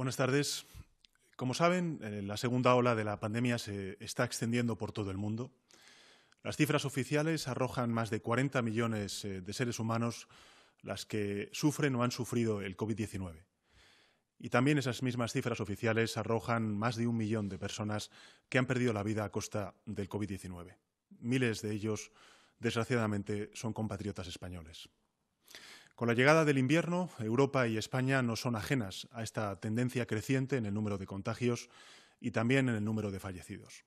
Buenas tardes. Como saben, eh, la segunda ola de la pandemia se está extendiendo por todo el mundo. Las cifras oficiales arrojan más de 40 millones eh, de seres humanos las que sufren o han sufrido el COVID-19. Y también esas mismas cifras oficiales arrojan más de un millón de personas que han perdido la vida a costa del COVID-19. Miles de ellos, desgraciadamente, son compatriotas españoles. Con la llegada del invierno, Europa y España no son ajenas a esta tendencia creciente en el número de contagios y también en el número de fallecidos.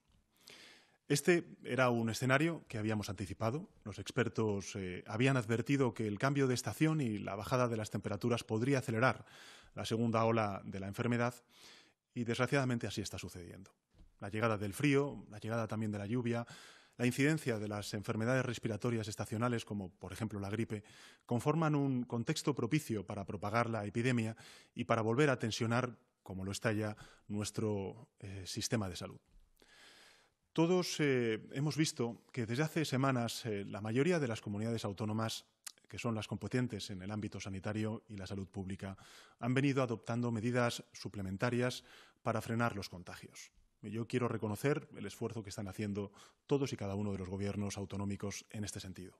Este era un escenario que habíamos anticipado. Los expertos eh, habían advertido que el cambio de estación y la bajada de las temperaturas podría acelerar la segunda ola de la enfermedad y desgraciadamente así está sucediendo. La llegada del frío, la llegada también de la lluvia, la incidencia de las enfermedades respiratorias estacionales, como por ejemplo la gripe, conforman un contexto propicio para propagar la epidemia y para volver a tensionar, como lo está ya, nuestro eh, sistema de salud. Todos eh, hemos visto que desde hace semanas eh, la mayoría de las comunidades autónomas que son las competentes en el ámbito sanitario y la salud pública, han venido adoptando medidas suplementarias para frenar los contagios. Yo quiero reconocer el esfuerzo que están haciendo todos y cada uno de los gobiernos autonómicos en este sentido.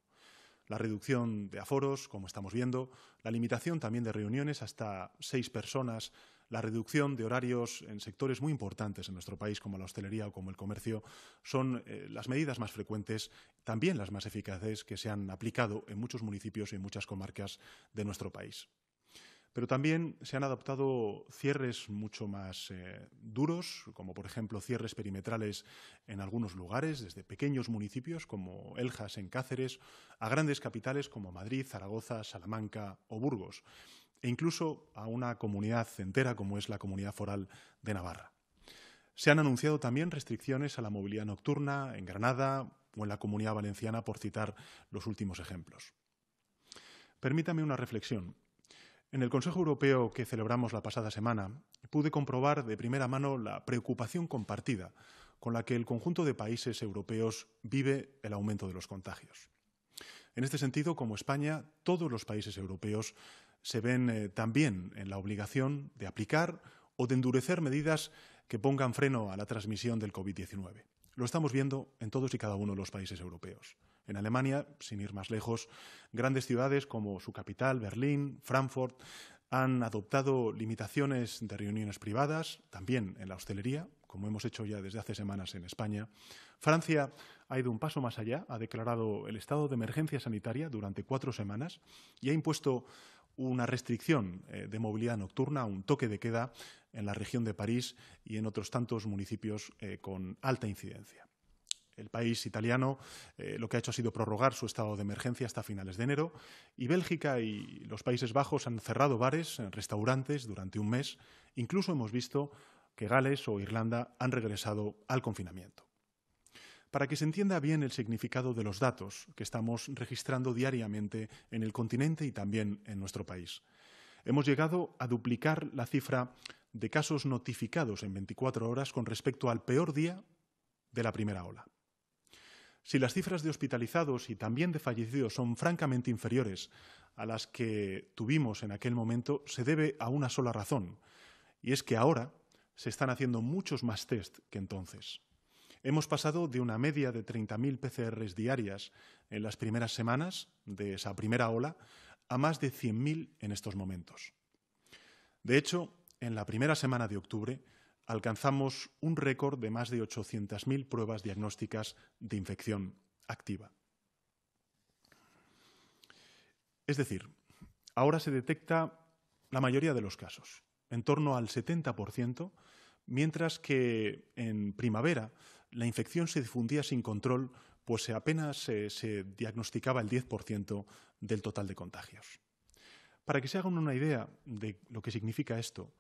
La reducción de aforos, como estamos viendo, la limitación también de reuniones hasta seis personas, la reducción de horarios en sectores muy importantes en nuestro país, como la hostelería o como el comercio, son eh, las medidas más frecuentes, también las más eficaces que se han aplicado en muchos municipios y en muchas comarcas de nuestro país. Pero también se han adoptado cierres mucho más eh, duros, como por ejemplo cierres perimetrales en algunos lugares, desde pequeños municipios como Eljas en Cáceres, a grandes capitales como Madrid, Zaragoza, Salamanca o Burgos, e incluso a una comunidad entera como es la comunidad foral de Navarra. Se han anunciado también restricciones a la movilidad nocturna en Granada o en la comunidad valenciana, por citar los últimos ejemplos. Permítame una reflexión. En el Consejo Europeo que celebramos la pasada semana, pude comprobar de primera mano la preocupación compartida con la que el conjunto de países europeos vive el aumento de los contagios. En este sentido, como España, todos los países europeos se ven eh, también en la obligación de aplicar o de endurecer medidas que pongan freno a la transmisión del COVID-19. Lo estamos viendo en todos y cada uno de los países europeos. En Alemania, sin ir más lejos, grandes ciudades como su capital, Berlín, Frankfurt, han adoptado limitaciones de reuniones privadas, también en la hostelería, como hemos hecho ya desde hace semanas en España. Francia ha ido un paso más allá, ha declarado el estado de emergencia sanitaria durante cuatro semanas y ha impuesto una restricción eh, de movilidad nocturna, un toque de queda en la región de París y en otros tantos municipios eh, con alta incidencia. El país italiano eh, lo que ha hecho ha sido prorrogar su estado de emergencia hasta finales de enero y Bélgica y los Países Bajos han cerrado bares, eh, restaurantes durante un mes. Incluso hemos visto que Gales o Irlanda han regresado al confinamiento. Para que se entienda bien el significado de los datos que estamos registrando diariamente en el continente y también en nuestro país, hemos llegado a duplicar la cifra de casos notificados en 24 horas con respecto al peor día de la primera ola. Si las cifras de hospitalizados y también de fallecidos son francamente inferiores a las que tuvimos en aquel momento, se debe a una sola razón, y es que ahora se están haciendo muchos más test que entonces. Hemos pasado de una media de 30.000 PCRs diarias en las primeras semanas de esa primera ola a más de 100.000 en estos momentos. De hecho, en la primera semana de octubre, alcanzamos un récord de más de 800.000 pruebas diagnósticas de infección activa. Es decir, ahora se detecta la mayoría de los casos, en torno al 70%, mientras que en primavera la infección se difundía sin control, pues apenas se diagnosticaba el 10% del total de contagios. Para que se hagan una idea de lo que significa esto,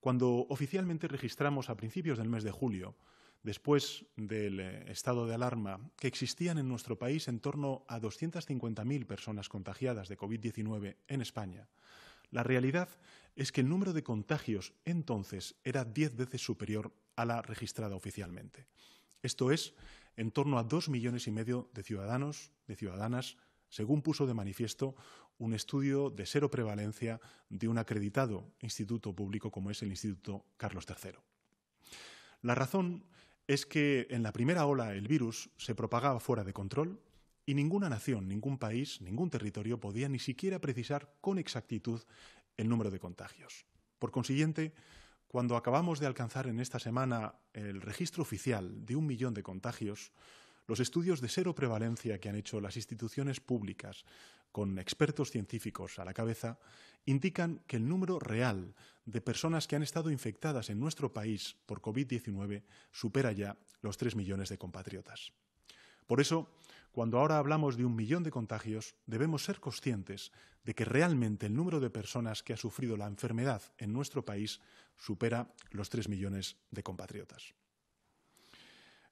cuando oficialmente registramos a principios del mes de julio, después del eh, estado de alarma, que existían en nuestro país en torno a 250.000 personas contagiadas de COVID-19 en España, la realidad es que el número de contagios entonces era 10 veces superior a la registrada oficialmente. Esto es, en torno a dos millones y medio de ciudadanos, de ciudadanas según puso de manifiesto un estudio de cero prevalencia de un acreditado instituto público como es el Instituto Carlos III. La razón es que en la primera ola el virus se propagaba fuera de control y ninguna nación, ningún país, ningún territorio podía ni siquiera precisar con exactitud el número de contagios. Por consiguiente, cuando acabamos de alcanzar en esta semana el registro oficial de un millón de contagios, los estudios de cero prevalencia que han hecho las instituciones públicas, con expertos científicos a la cabeza, indican que el número real de personas que han estado infectadas en nuestro país por COVID-19 supera ya los 3 millones de compatriotas. Por eso, cuando ahora hablamos de un millón de contagios, debemos ser conscientes de que realmente el número de personas que ha sufrido la enfermedad en nuestro país supera los 3 millones de compatriotas.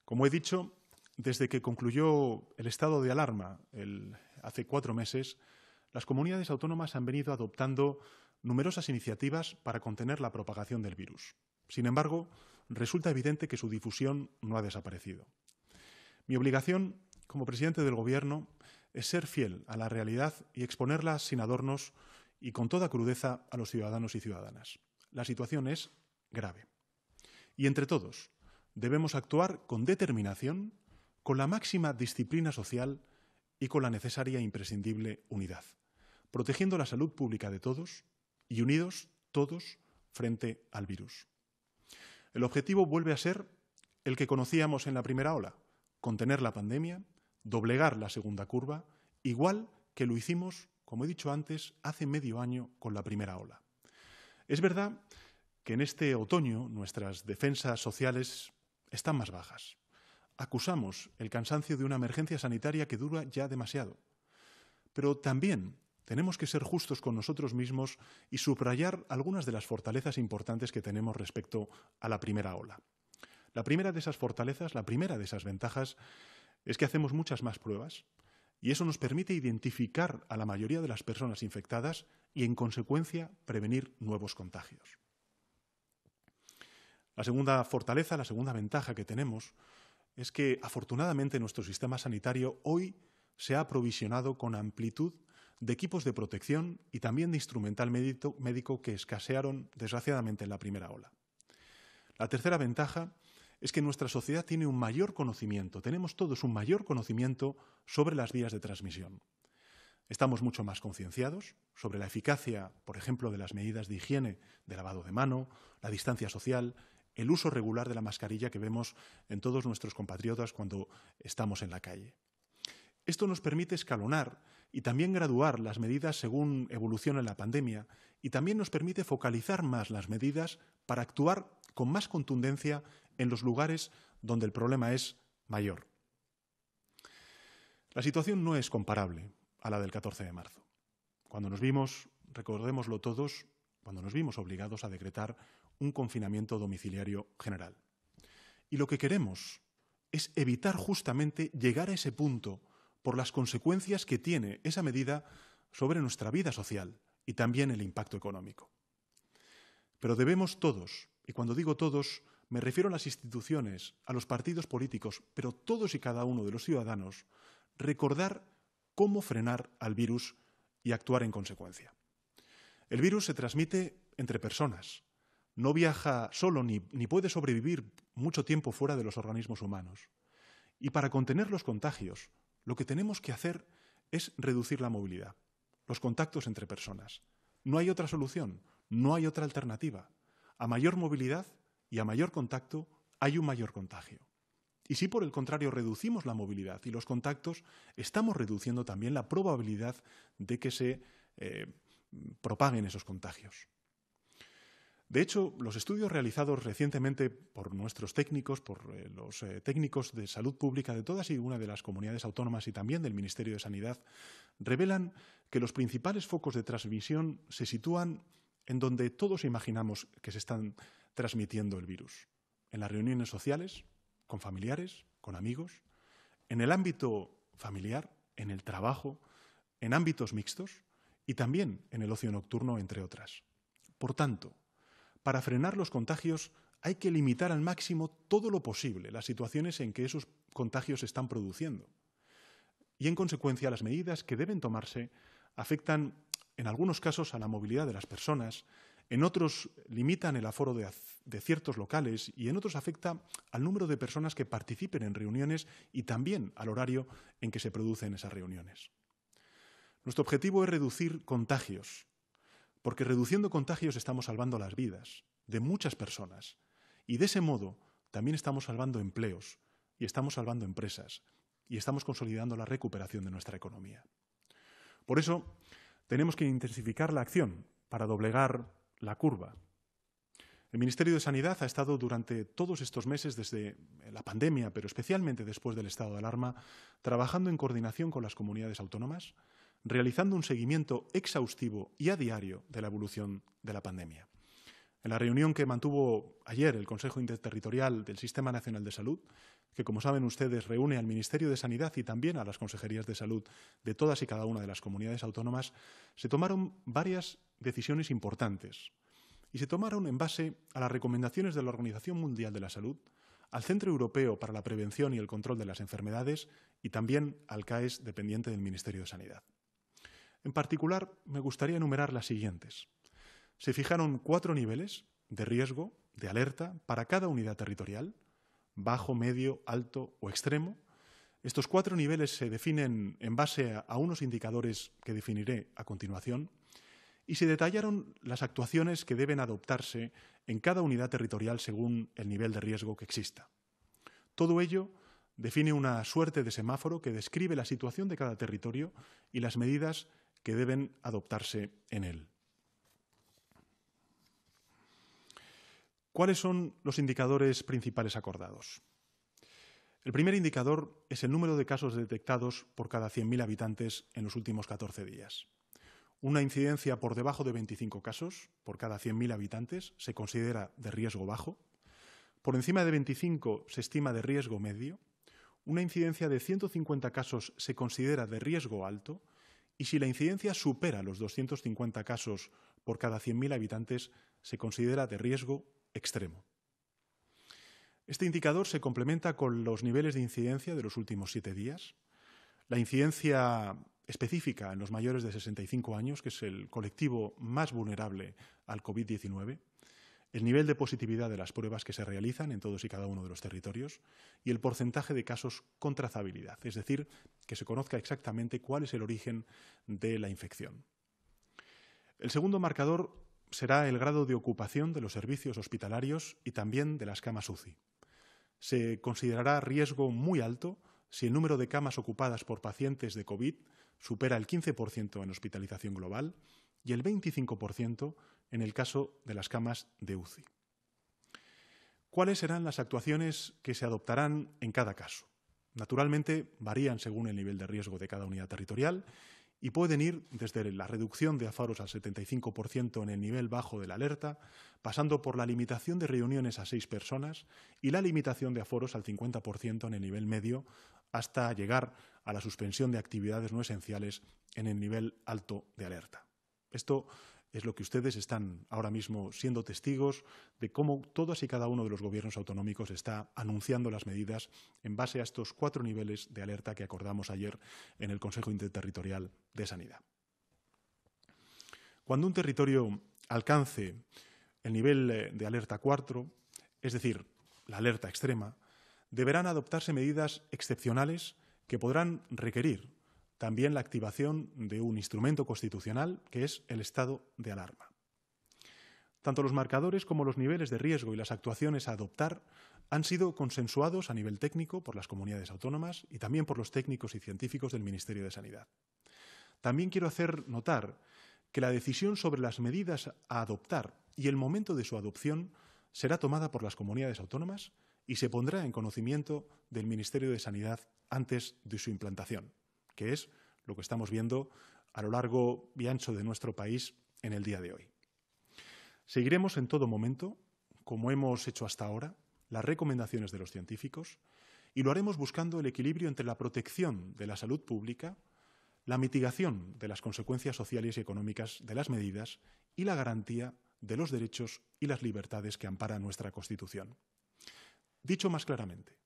Como he dicho, desde que concluyó el estado de alarma hace cuatro meses, las comunidades autónomas han venido adoptando numerosas iniciativas para contener la propagación del virus. Sin embargo, resulta evidente que su difusión no ha desaparecido. Mi obligación como presidente del Gobierno es ser fiel a la realidad y exponerla sin adornos y con toda crudeza a los ciudadanos y ciudadanas. La situación es grave. Y entre todos, debemos actuar con determinación con la máxima disciplina social y con la necesaria e imprescindible unidad, protegiendo la salud pública de todos y unidos todos frente al virus. El objetivo vuelve a ser el que conocíamos en la primera ola, contener la pandemia, doblegar la segunda curva, igual que lo hicimos, como he dicho antes, hace medio año con la primera ola. Es verdad que en este otoño nuestras defensas sociales están más bajas acusamos el cansancio de una emergencia sanitaria que dura ya demasiado. Pero también tenemos que ser justos con nosotros mismos y subrayar algunas de las fortalezas importantes que tenemos respecto a la primera ola. La primera de esas fortalezas, la primera de esas ventajas, es que hacemos muchas más pruebas y eso nos permite identificar a la mayoría de las personas infectadas y, en consecuencia, prevenir nuevos contagios. La segunda fortaleza, la segunda ventaja que tenemos es que afortunadamente nuestro sistema sanitario hoy se ha aprovisionado con amplitud de equipos de protección y también de instrumental médico que escasearon desgraciadamente en la primera ola. La tercera ventaja es que nuestra sociedad tiene un mayor conocimiento, tenemos todos un mayor conocimiento sobre las vías de transmisión. Estamos mucho más concienciados sobre la eficacia, por ejemplo, de las medidas de higiene, de lavado de mano, la distancia social el uso regular de la mascarilla que vemos en todos nuestros compatriotas cuando estamos en la calle. Esto nos permite escalonar y también graduar las medidas según evoluciona la pandemia y también nos permite focalizar más las medidas para actuar con más contundencia en los lugares donde el problema es mayor. La situación no es comparable a la del 14 de marzo. Cuando nos vimos, recordémoslo todos, cuando nos vimos obligados a decretar un confinamiento domiciliario general. Y lo que queremos es evitar justamente llegar a ese punto por las consecuencias que tiene esa medida sobre nuestra vida social y también el impacto económico. Pero debemos todos, y cuando digo todos, me refiero a las instituciones, a los partidos políticos, pero todos y cada uno de los ciudadanos, recordar cómo frenar al virus y actuar en consecuencia. El virus se transmite entre personas, no viaja solo ni, puede sobrevivir mucho tiempo fuera de los organismos humanos. Y para contener los contagios, lo que tenemos que hacer es reducir la movilidad, los contactos entre personas. No hay otra solución, no hay otra alternativa. A mayor movilidad y a mayor contacto hay un mayor contagio. Y si por el contrario reducimos la movilidad y los contactos, estamos reduciendo también la probabilidad de que se eh, propaguen esos contagios. De hecho, los estudios realizados recientemente por nuestros técnicos, por eh, los eh, técnicos de salud pública de todas y una de las comunidades autónomas y también del Ministerio de Sanidad, revelan que los principales focos de transmisión se sitúan en donde todos imaginamos que se están transmitiendo el virus. En las reuniones sociales, con familiares, con amigos, en el ámbito familiar, en el trabajo, en ámbitos mixtos y también en el ocio nocturno, entre otras. Por tanto, para frenar los contagios hay que limitar al máximo todo lo posible las situaciones en que esos contagios se están produciendo. Y en consecuencia las medidas que deben tomarse afectan en algunos casos a la movilidad de las personas, en otros limitan el aforo de, ciertos locales y en otros afecta al número de personas que participen en reuniones y también al horario en que se producen esas reuniones. Nuestro objetivo es reducir contagios, porque reduciendo contagios estamos salvando las vidas de muchas personas y de ese modo también estamos salvando empleos y estamos salvando empresas y estamos consolidando la recuperación de nuestra economía. Por eso tenemos que intensificar la acción para doblegar la curva el Ministerio de Sanidad ha estado durante todos estos meses, desde la pandemia, pero especialmente después del estado de alarma, trabajando en coordinación con las comunidades autónomas, realizando un seguimiento exhaustivo y a diario de la evolución de la pandemia. En la reunión que mantuvo ayer el Consejo Interterritorial del Sistema Nacional de Salud, que como saben ustedes reúne al Ministerio de Sanidad y también a las consejerías de salud de todas y cada una de las comunidades autónomas, se tomaron varias decisiones importantes y se tomaron en base a las recomendaciones de la Organización Mundial de la Salud, al Centro Europeo para la Prevención y el Control de las Enfermedades y también al CAES dependiente del Ministerio de Sanidad. En particular, me gustaría enumerar las siguientes. Se fijaron cuatro niveles de riesgo, de alerta, para cada unidad territorial, bajo, medio, alto o extremo. Estos cuatro niveles se definen en base a unos indicadores que definiré a continuación y se detallaron las actuaciones que deben adoptarse en cada unidad territorial según el nivel de riesgo que exista. Todo ello define una suerte de semáforo que describe la situación de cada territorio y las medidas que deben adoptarse en él. ¿Cuáles son los indicadores principales acordados? El primer indicador es el número de casos detectados por cada 100.000 habitantes en los últimos 14 días. Una incidencia por debajo de 25 casos por cada 100.000 habitantes se considera de riesgo bajo. Por encima de 25 se estima de riesgo medio. Una incidencia de 150 casos se considera de riesgo alto. Y si la incidencia supera los 250 casos por cada 100.000 habitantes, se considera de riesgo extremo. Este indicador se complementa con los niveles de incidencia de los últimos siete días. La incidencia específica en los mayores de 65 años, que es el colectivo más vulnerable al COVID-19, el nivel de positividad de las pruebas que se realizan en todos y cada uno de los territorios y el porcentaje de casos con trazabilidad, es decir, que se conozca exactamente cuál es el origen de la infección. El segundo marcador será el grado de ocupación de los servicios hospitalarios y también de las camas UCI. Se considerará riesgo muy alto si el número de camas ocupadas por pacientes de COVID supera el 15% en hospitalización global y el 25% en el caso de las camas de UCI. ¿Cuáles serán las actuaciones que se adoptarán en cada caso? Naturalmente, varían según el nivel de riesgo de cada unidad territorial y pueden ir desde la reducción de aforos al 75% en el nivel bajo de la alerta, pasando por la limitación de reuniones a seis personas y la limitación de aforos al 50% en el nivel medio, hasta llegar a la suspensión de actividades no esenciales en el nivel alto de alerta. Esto es lo que ustedes están ahora mismo siendo testigos de cómo todos y cada uno de los gobiernos autonómicos está anunciando las medidas en base a estos cuatro niveles de alerta que acordamos ayer en el Consejo Interterritorial de Sanidad. Cuando un territorio alcance el nivel eh, de alerta 4, es decir, la alerta extrema, deberán adoptarse medidas excepcionales que podrán requerir también la activación de un instrumento constitucional que es el estado de alarma. Tanto los marcadores como los niveles de riesgo y las actuaciones a adoptar han sido consensuados a nivel técnico por las comunidades autónomas y también por los técnicos y científicos del Ministerio de Sanidad. También quiero hacer notar que la decisión sobre las medidas a adoptar y el momento de su adopción será tomada por las comunidades autónomas y se pondrá en conocimiento del Ministerio de Sanidad antes de su implantación, que es lo que estamos viendo a lo largo y ancho de nuestro país en el día de hoy. Seguiremos en todo momento, como hemos hecho hasta ahora, las recomendaciones de los científicos y lo haremos buscando el equilibrio entre la protección de la salud pública, la mitigación de las consecuencias sociales y económicas de las medidas y la garantía de los derechos y las libertades que ampara nuestra Constitución. Dicho más claramente,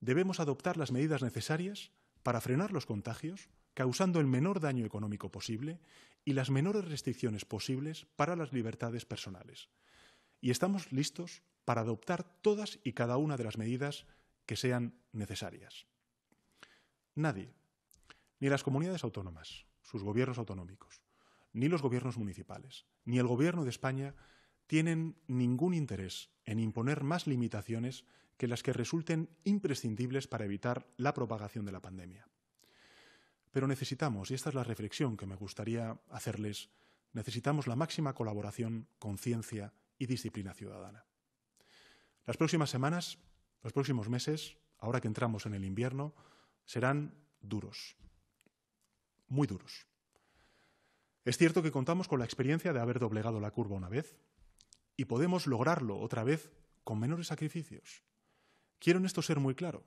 debemos adoptar las medidas necesarias para frenar los contagios, causando el menor daño económico posible y las menores restricciones posibles para las libertades personales. Y estamos listos para adoptar todas y cada una de las medidas que sean necesarias. Nadie, ni las comunidades autónomas, sus gobiernos autonómicos, ni los gobiernos municipales, ni el Gobierno de España tienen ningún interés en imponer más limitaciones que las que resulten imprescindibles para evitar la propagación de la pandemia. Pero necesitamos, y esta es la reflexión que me gustaría hacerles, necesitamos la máxima colaboración, conciencia y disciplina ciudadana. Las próximas semanas, los próximos meses, ahora que entramos en el invierno, serán duros, muy duros. Es cierto que contamos con la experiencia de haber doblegado la curva una vez, y podemos lograrlo otra vez con menores sacrificios. Quiero en esto ser muy claro.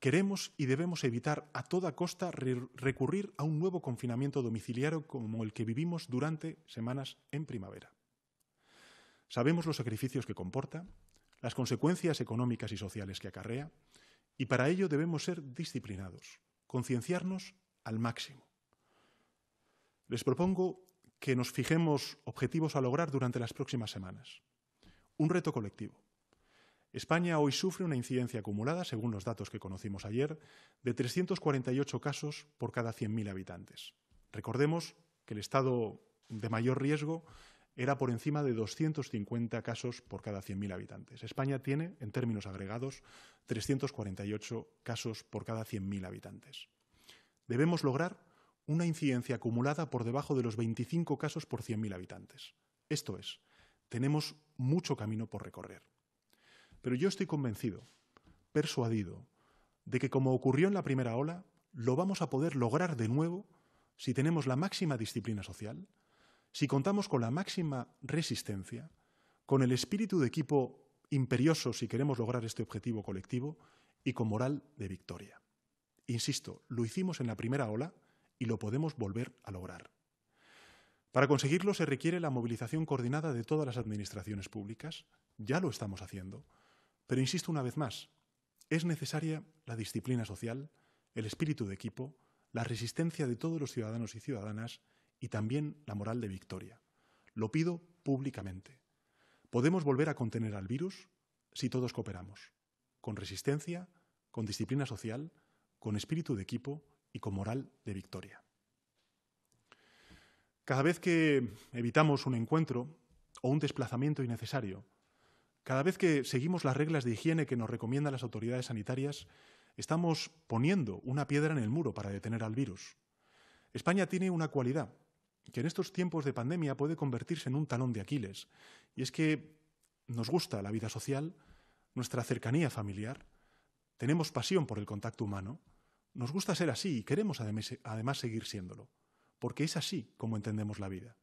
Queremos y debemos evitar a toda costa recurrir a un nuevo confinamiento domiciliario como el que vivimos durante semanas en primavera. Sabemos los sacrificios que comporta, las consecuencias económicas y sociales que acarrea, y para ello debemos ser disciplinados, concienciarnos al máximo. Les propongo que nos fijemos objetivos a lograr durante las próximas semanas. Un reto colectivo. España hoy sufre una incidencia acumulada, según los datos que conocimos ayer, de 348 casos por cada 100.000 habitantes. Recordemos que el estado de mayor riesgo era por encima de 250 casos por cada 100.000 habitantes. España tiene, en términos agregados, 348 casos por cada 100.000 habitantes. Debemos lograr una incidencia acumulada por debajo de los 25 casos por 100.000 habitantes. Esto es, tenemos mucho camino por recorrer. Pero yo estoy convencido, persuadido, de que como ocurrió en la primera ola, lo vamos a poder lograr de nuevo si tenemos la máxima disciplina social, si contamos con la máxima resistencia, con el espíritu de equipo imperioso si queremos lograr este objetivo colectivo y con moral de victoria. Insisto, lo hicimos en la primera ola y lo podemos volver a lograr. Para conseguirlo se requiere la movilización coordinada de todas las administraciones públicas, ya lo estamos haciendo, pero insisto una vez más, es necesaria la disciplina social, el espíritu de equipo, la resistencia de todos los ciudadanos y ciudadanas y también la moral de victoria. Lo pido públicamente. Podemos volver a contener al virus si todos cooperamos, con resistencia, con disciplina social, con espíritu de equipo, y con moral de victoria. Cada vez que evitamos un encuentro o un desplazamiento innecesario, cada vez que seguimos las reglas de higiene que nos recomiendan las autoridades sanitarias, estamos poniendo una piedra en el muro para detener al virus. España tiene una cualidad que en estos tiempos de pandemia puede convertirse en un talón de Aquiles, y es que nos gusta la vida social, nuestra cercanía familiar, tenemos pasión por el contacto humano, nos gusta ser así y queremos además seguir siéndolo, porque es así como entendemos la vida.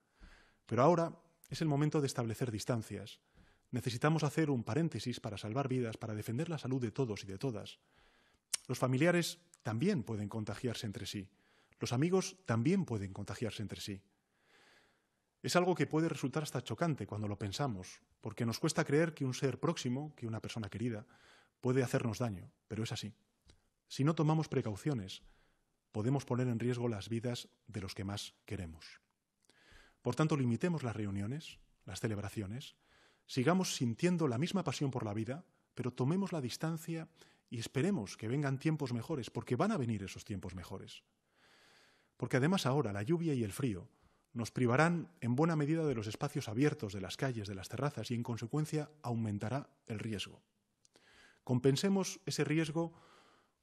Pero ahora es el momento de establecer distancias. Necesitamos hacer un paréntesis para salvar vidas, para defender la salud de todos y de todas. Los familiares también pueden contagiarse entre sí. Los amigos también pueden contagiarse entre sí. Es algo que puede resultar hasta chocante cuando lo pensamos, porque nos cuesta creer que un ser próximo, que una persona querida, puede hacernos daño, pero es así. Si no tomamos precauciones, podemos poner en riesgo las vidas de los que más queremos. Por tanto, limitemos las reuniones, las celebraciones, sigamos sintiendo la misma pasión por la vida, pero tomemos la distancia y esperemos que vengan tiempos mejores, porque van a venir esos tiempos mejores. Porque además ahora la lluvia y el frío nos privarán en buena medida de los espacios abiertos de las calles, de las terrazas, y en consecuencia aumentará el riesgo. Compensemos ese riesgo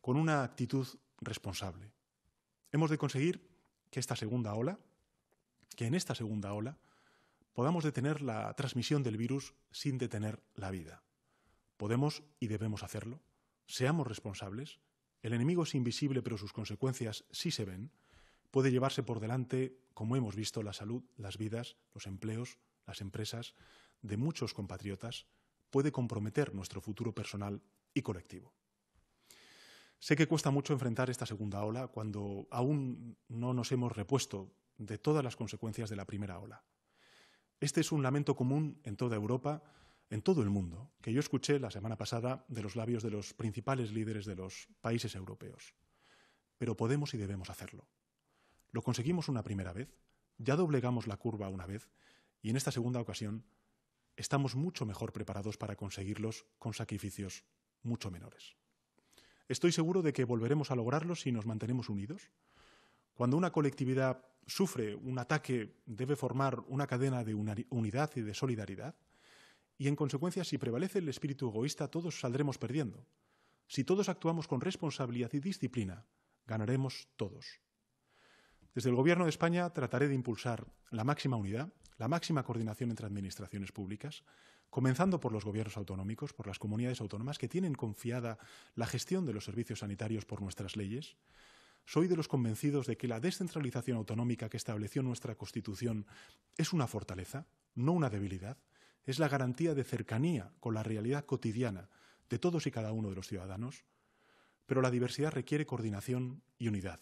con una actitud responsable. Hemos de conseguir que esta segunda ola, que en esta segunda ola, podamos detener la transmisión del virus sin detener la vida. Podemos y debemos hacerlo. Seamos responsables. El enemigo es invisible, pero sus consecuencias sí se ven. Puede llevarse por delante, como hemos visto, la salud, las vidas, los empleos, las empresas de muchos compatriotas. Puede comprometer nuestro futuro personal y colectivo. Sé que cuesta mucho enfrentar esta segunda ola cuando aún no nos hemos repuesto de todas las consecuencias de la primera ola. Este es un lamento común en toda Europa, en todo el mundo, que yo escuché la semana pasada de los labios de los principales líderes de los países europeos. Pero podemos y debemos hacerlo. Lo conseguimos una primera vez, ya doblegamos la curva una vez, y en esta segunda ocasión estamos mucho mejor preparados para conseguirlos con sacrificios mucho menores. Estoy seguro de que volveremos a lograrlo si nos mantenemos unidos. Cuando una colectividad sufre un ataque, debe formar una cadena de unidad y de solidaridad. Y en consecuencia, si prevalece el espíritu egoísta, todos saldremos perdiendo. Si todos actuamos con responsabilidad y disciplina, ganaremos todos. Desde el Gobierno de España trataré de impulsar la máxima unidad la máxima coordinación entre administraciones públicas, comenzando por los gobiernos autonómicos, por las comunidades autónomas que tienen confiada la gestión de los servicios sanitarios por nuestras leyes. Soy de los convencidos de que la descentralización autonómica que estableció nuestra Constitución es una fortaleza, no una debilidad, es la garantía de cercanía con la realidad cotidiana de todos y cada uno de los ciudadanos, pero la diversidad requiere coordinación y unidad.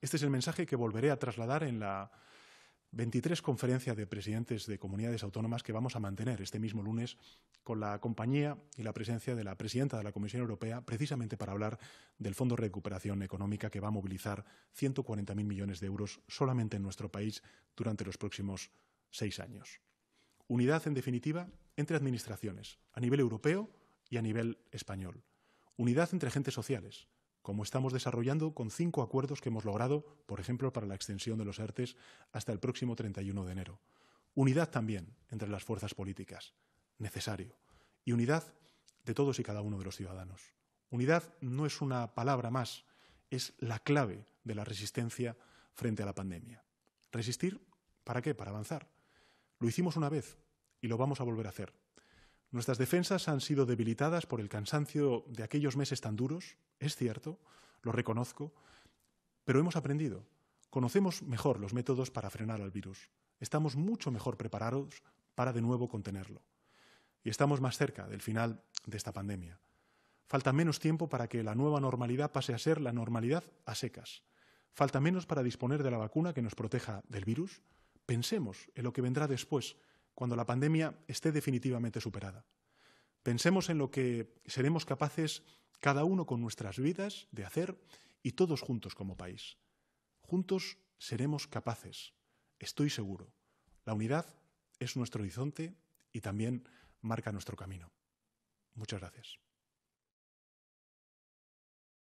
Este es el mensaje que volveré a trasladar en la 23 conferencias de presidentes de comunidades autónomas que vamos a mantener este mismo lunes con la compañía y la presencia de la presidenta de la Comisión Europea, precisamente para hablar del Fondo de Recuperación Económica que va a movilizar 140.000 millones de euros solamente en nuestro país durante los próximos seis años. Unidad, en definitiva, entre administraciones, a nivel europeo y a nivel español. Unidad entre agentes sociales, como estamos desarrollando con cinco acuerdos que hemos logrado, por ejemplo, para la extensión de los artes hasta el próximo 31 de enero. Unidad también entre las fuerzas políticas, necesario. Y unidad de todos y cada uno de los ciudadanos. Unidad no es una palabra más, es la clave de la resistencia frente a la pandemia. Resistir, ¿para qué? Para avanzar. Lo hicimos una vez y lo vamos a volver a hacer. Nuestras defensas han sido debilitadas por el cansancio de aquellos meses tan duros, es cierto, lo reconozco, pero hemos aprendido. Conocemos mejor los métodos para frenar al virus. Estamos mucho mejor preparados para de nuevo contenerlo. Y estamos más cerca del final de esta pandemia. Falta menos tiempo para que la nueva normalidad pase a ser la normalidad a secas. Falta menos para disponer de la vacuna que nos proteja del virus. Pensemos en lo que vendrá después cuando la pandemia esté definitivamente superada. Pensemos en lo que seremos capaces, cada uno con nuestras vidas, de hacer y todos juntos como país. Juntos seremos capaces, estoy seguro. La unidad es nuestro horizonte y también marca nuestro camino. Muchas gracias.